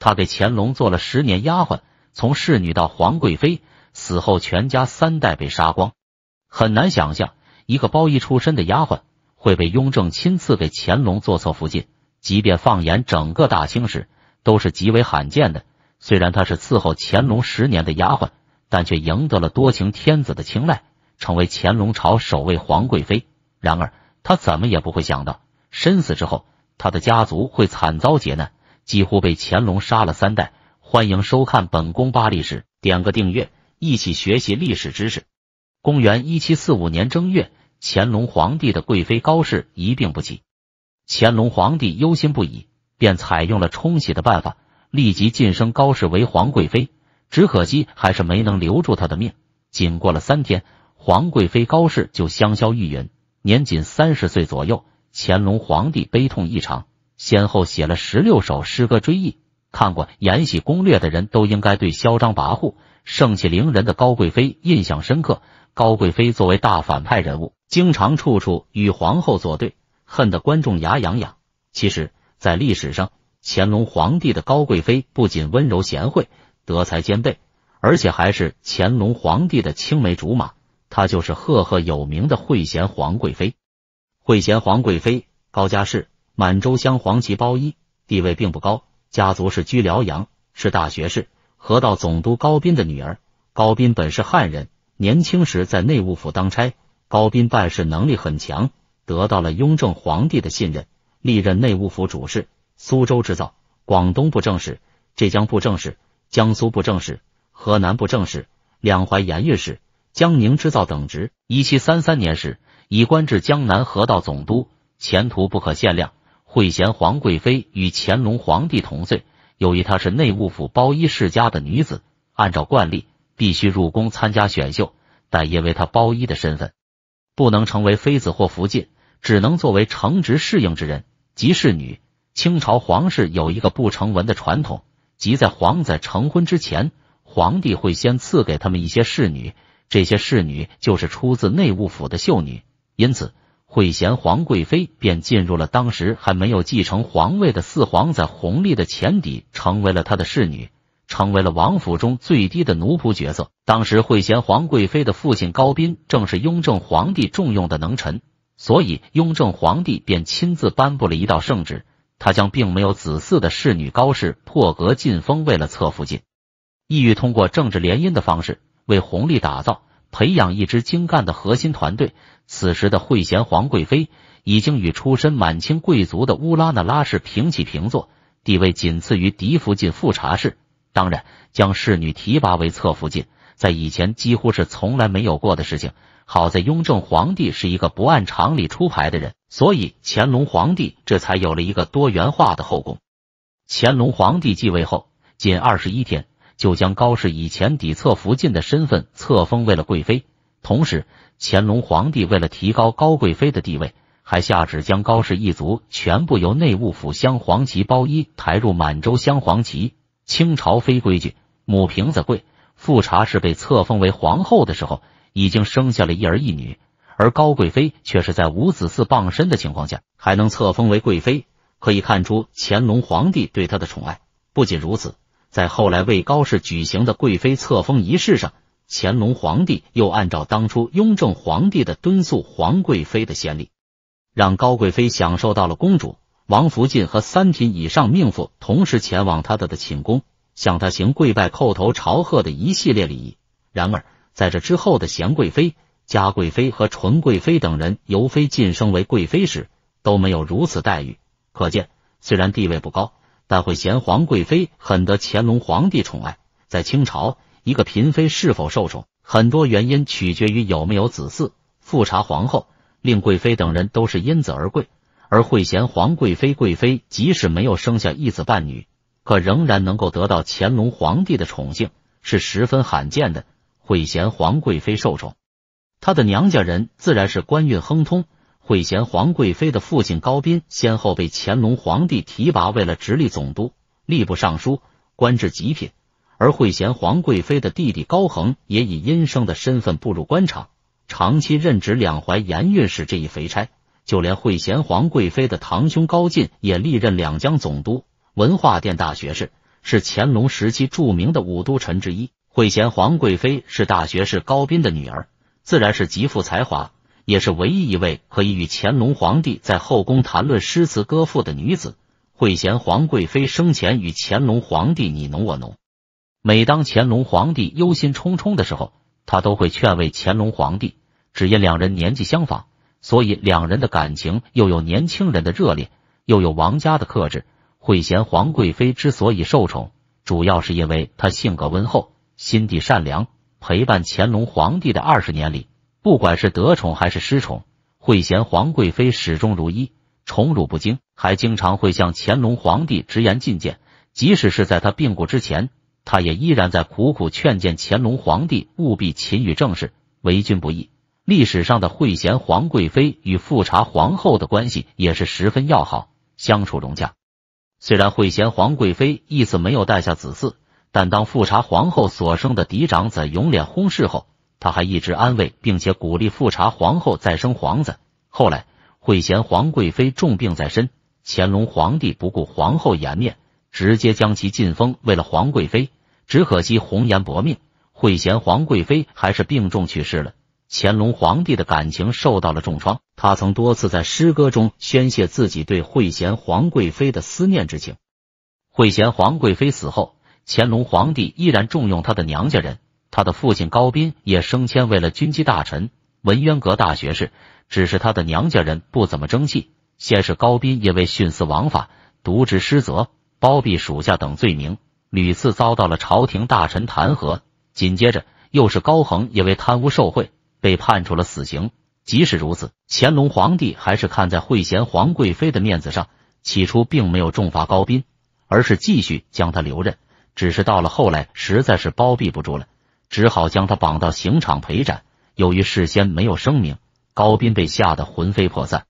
他给乾隆做了十年丫鬟，从侍女到皇贵妃，死后全家三代被杀光。很难想象，一个包衣出身的丫鬟会被雍正亲赐给乾隆做侧福晋。即便放眼整个大清史，都是极为罕见的。虽然她是伺候乾隆十年的丫鬟，但却赢得了多情天子的青睐，成为乾隆朝首位皇贵妃。然而，他怎么也不会想到，身死之后，他的家族会惨遭劫难。几乎被乾隆杀了三代。欢迎收看本宫八历史，点个订阅，一起学习历史知识。公元一七四五年正月，乾隆皇帝的贵妃高氏一病不起，乾隆皇帝忧心不已，便采用了冲喜的办法，立即晋升高氏为皇贵妃。只可惜还是没能留住她的命，仅过了三天，皇贵妃高氏就香消玉殒，年仅三十岁左右。乾隆皇帝悲痛异常。先后写了十六首诗歌追忆。看过《延禧攻略》的人都应该对嚣张跋扈、盛气凌人的高贵妃印象深刻。高贵妃作为大反派人物，经常处处与皇后作对，恨得观众牙痒痒。其实，在历史上，乾隆皇帝的高贵妃不仅温柔贤惠、德才兼备，而且还是乾隆皇帝的青梅竹马。她就是赫赫有名的惠贤皇贵妃。惠贤皇贵妃高佳氏。满洲镶黄旗包衣，地位并不高，家族是居辽阳，是大学士河道总督高斌的女儿。高斌本是汉人，年轻时在内务府当差，高斌办事能力很强，得到了雍正皇帝的信任，历任内务府主事、苏州制造、广东布政使、浙江布政使、江苏布政使、河南布政使、两淮盐运使、江宁制造等职。一七三三年时，已官至江南河道总督，前途不可限量。慧贤皇贵妃与乾隆皇帝同岁，由于她是内务府包衣世家的女子，按照惯例必须入宫参加选秀，但因为她包衣的身份，不能成为妃子或福晋，只能作为承职侍应之人，即侍女。清朝皇室有一个不成文的传统，即在皇子成婚之前，皇帝会先赐给他们一些侍女，这些侍女就是出自内务府的秀女，因此。惠贤皇贵妃便进入了当时还没有继承皇位的四皇子弘历的前邸，成为了他的侍女，成为了王府中最低的奴仆角色。当时惠贤皇贵妃的父亲高斌正是雍正皇帝重用的能臣，所以雍正皇帝便亲自颁布了一道圣旨，他将并没有子嗣的侍女高氏破格晋封为了侧福晋，意欲通过政治联姻的方式为弘历打造、培养一支精干的核心团队。此时的惠贤皇贵妃已经与出身满清贵族的乌拉那拉氏平起平坐，地位仅次于嫡福晋富察氏。当然，将侍女提拔为侧福晋，在以前几乎是从来没有过的事情。好在雍正皇帝是一个不按常理出牌的人，所以乾隆皇帝这才有了一个多元化的后宫。乾隆皇帝继位后，仅二十一天就将高氏以前底侧福晋的身份册封为了贵妃，同时。乾隆皇帝为了提高高贵妃的地位，还下旨将高氏一族全部由内务府镶黄旗包衣抬入满洲镶黄旗。清朝非规矩，母凭子贵。富察氏被册封为皇后的时候，已经生下了一儿一女，而高贵妃却是在无子嗣傍身的情况下，还能册封为贵妃，可以看出乾隆皇帝对她的宠爱。不仅如此，在后来为高氏举行的贵妃册封仪式上。乾隆皇帝又按照当初雍正皇帝的敦肃皇贵妃的先例，让高贵妃享受到了公主、王福晋和三品以上命妇同时前往她的的寝宫，向她行跪拜、叩头、朝贺的一系列礼仪。然而，在这之后的贤贵妃、嘉贵妃和纯贵妃等人由妃晋升为贵妃时，都没有如此待遇。可见，虽然地位不高，但会嫌皇贵妃很得乾隆皇帝宠爱，在清朝。一个嫔妃是否受宠，很多原因取决于有没有子嗣。富察皇后、令贵妃等人都是因子而贵，而惠贤皇贵妃贵妃即使没有生下一子半女，可仍然能够得到乾隆皇帝的宠幸，是十分罕见的。惠贤皇贵妃受宠，她的娘家人自然是官运亨通。惠贤皇贵妃的父亲高斌先后被乾隆皇帝提拔为了直隶总督、吏部尚书，官至极品。而慧贤皇贵妃的弟弟高恒也以阴生的身份步入官场，长期任职两淮盐运使这一肥差。就连慧贤皇贵妃的堂兄高进也历任两江总督、文化殿大学士，是乾隆时期著名的五都臣之一。慧贤皇贵妃是大学士高斌的女儿，自然是极富才华，也是唯一一位可以与乾隆皇帝在后宫谈论诗词歌赋的女子。慧贤皇贵妃生前与乾隆皇帝你侬我侬。每当乾隆皇帝忧心忡忡的时候，他都会劝慰乾隆皇帝。只因两人年纪相仿，所以两人的感情又有年轻人的热烈，又有王家的克制。惠贤皇贵妃之所以受宠，主要是因为她性格温厚、心地善良。陪伴乾隆皇帝的二十年里，不管是得宠还是失宠，惠贤皇贵妃始终如一，宠辱不惊，还经常会向乾隆皇帝直言进谏。即使是在他病故之前。他也依然在苦苦劝谏乾隆皇帝务必勤于政事，为君不易。历史上的惠贤皇贵妃与富察皇后的关系也是十分要好，相处融洽。虽然惠贤皇贵妃一次没有诞下子嗣，但当富察皇后所生的嫡长子永琏薨逝后，她还一直安慰并且鼓励富察皇后再生皇子。后来惠贤皇贵妃重病在身，乾隆皇帝不顾皇后颜面。直接将其晋封为了皇贵妃，只可惜红颜薄命，惠贤皇贵妃还是病重去世了。乾隆皇帝的感情受到了重创，他曾多次在诗歌中宣泄自己对惠贤皇贵妃的思念之情。惠贤皇贵妃死后，乾隆皇帝依然重用他的娘家人，他的父亲高斌也升迁为了军机大臣、文渊阁大学士。只是他的娘家人不怎么争气，先是高斌因为徇私枉法、渎职失责。包庇属下等罪名，屡次遭到了朝廷大臣弹劾。紧接着，又是高恒因为贪污受贿被判处了死刑。即使如此，乾隆皇帝还是看在惠贤皇贵妃的面子上，起初并没有重罚高斌，而是继续将他留任。只是到了后来，实在是包庇不住了，只好将他绑到刑场陪斩。由于事先没有声明，高斌被吓得魂飞魄散，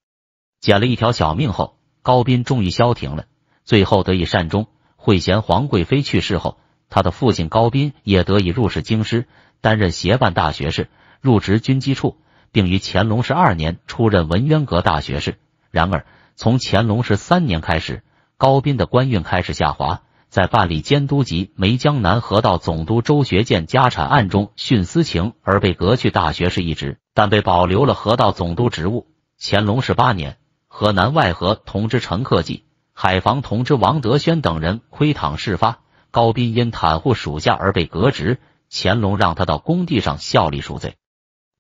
捡了一条小命后，高斌终于消停了。最后得以善终。惠贤皇贵妃去世后，他的父亲高斌也得以入仕京师，担任协办大学士，入职军机处，并于乾隆十二年出任文渊阁大学士。然而，从乾隆十三年开始，高斌的官运开始下滑，在办理监督及梅江南河道总督周学健家产案中徇私情而被革去大学士一职，但被保留了河道总督职务。乾隆十八年，河南外河同知陈克济。海防同知王德轩等人窥探事发，高斌因袒护属下而被革职，乾隆让他到工地上效力赎罪。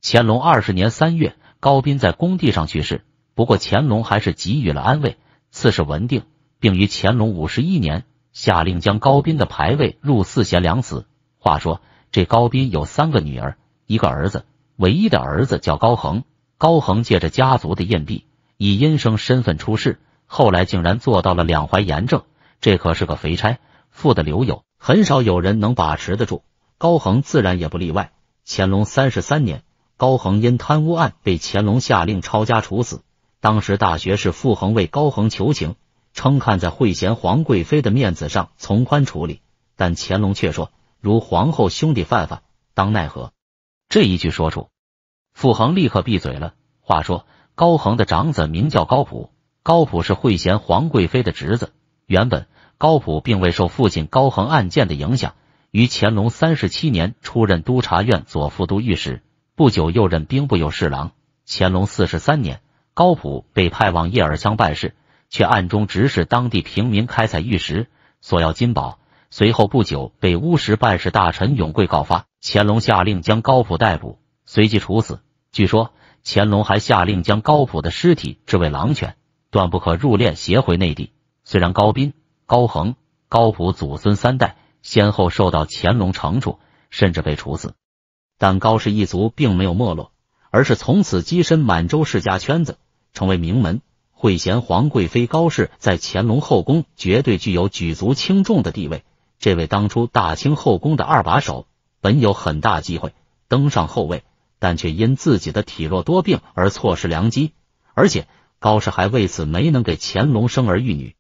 乾隆二十年三月，高斌在工地上去世。不过乾隆还是给予了安慰，赐是文定，并于乾隆五十一年下令将高斌的牌位入四贤良祠。话说这高斌有三个女儿，一个儿子，唯一的儿子叫高恒。高恒借着家族的艳庇，以阴生身份出世。后来竟然做到了两淮盐政，这可是个肥差，富的流油，很少有人能把持得住。高恒自然也不例外。乾隆三十三年，高恒因贪污案被乾隆下令抄家处死。当时大学士傅恒为高恒求情，称看在惠贤皇贵妃的面子上从宽处理，但乾隆却说：“如皇后兄弟犯法，当奈何？”这一句说出，傅恒立刻闭嘴了。话说高恒的长子名叫高普。高普是惠贤皇贵妃的侄子。原本高普并未受父亲高恒案件的影响，于乾隆三十七年出任督察院左副都御史，不久又任兵部右侍郎。乾隆四十三年，高普被派往叶尔羌办事，却暗中指使当地平民开采玉石，索要金宝。随后不久，被乌石办事大臣永贵告发，乾隆下令将高普逮捕，随即处死。据说乾隆还下令将高普的尸体置为狼犬。断不可入殓携回内地。虽然高斌、高恒、高普祖孙三代先后受到乾隆惩处，甚至被处死，但高氏一族并没有没落，而是从此跻身满洲世家圈子，成为名门。慧贤皇贵妃高氏在乾隆后宫绝对具有举足轻重的地位。这位当初大清后宫的二把手，本有很大机会登上后位，但却因自己的体弱多病而错失良机，而且。高氏还为此没能给乾隆生儿育女，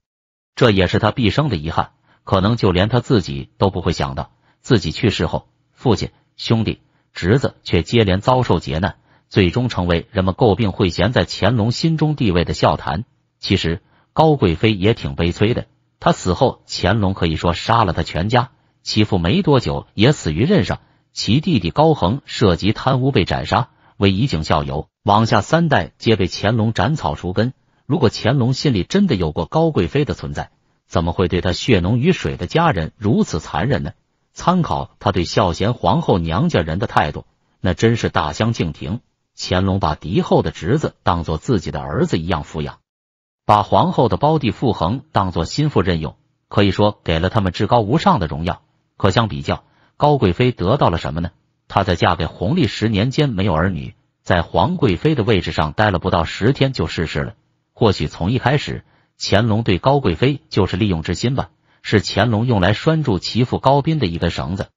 这也是他毕生的遗憾。可能就连他自己都不会想到，自己去世后，父亲、兄弟、侄子却接连遭受劫难，最终成为人们诟病惠贤在乾隆心中地位的笑谈。其实高贵妃也挺悲催的，她死后乾隆可以说杀了他全家，其父没多久也死于任上，其弟弟高恒涉及贪污被斩杀，为以儆效尤。往下三代皆被乾隆斩草除根。如果乾隆心里真的有过高贵妃的存在，怎么会对她血浓于水的家人如此残忍呢？参考他对孝贤皇后娘家人的态度，那真是大相径庭。乾隆把嫡后的侄子当做自己的儿子一样抚养，把皇后的胞弟傅恒当做心腹任用，可以说给了他们至高无上的荣耀。可相比较，高贵妃得到了什么呢？她在嫁给弘历十年间没有儿女。在皇贵妃的位置上待了不到十天就逝世了。或许从一开始，乾隆对高贵妃就是利用之心吧，是乾隆用来拴住其父高斌的一根绳子。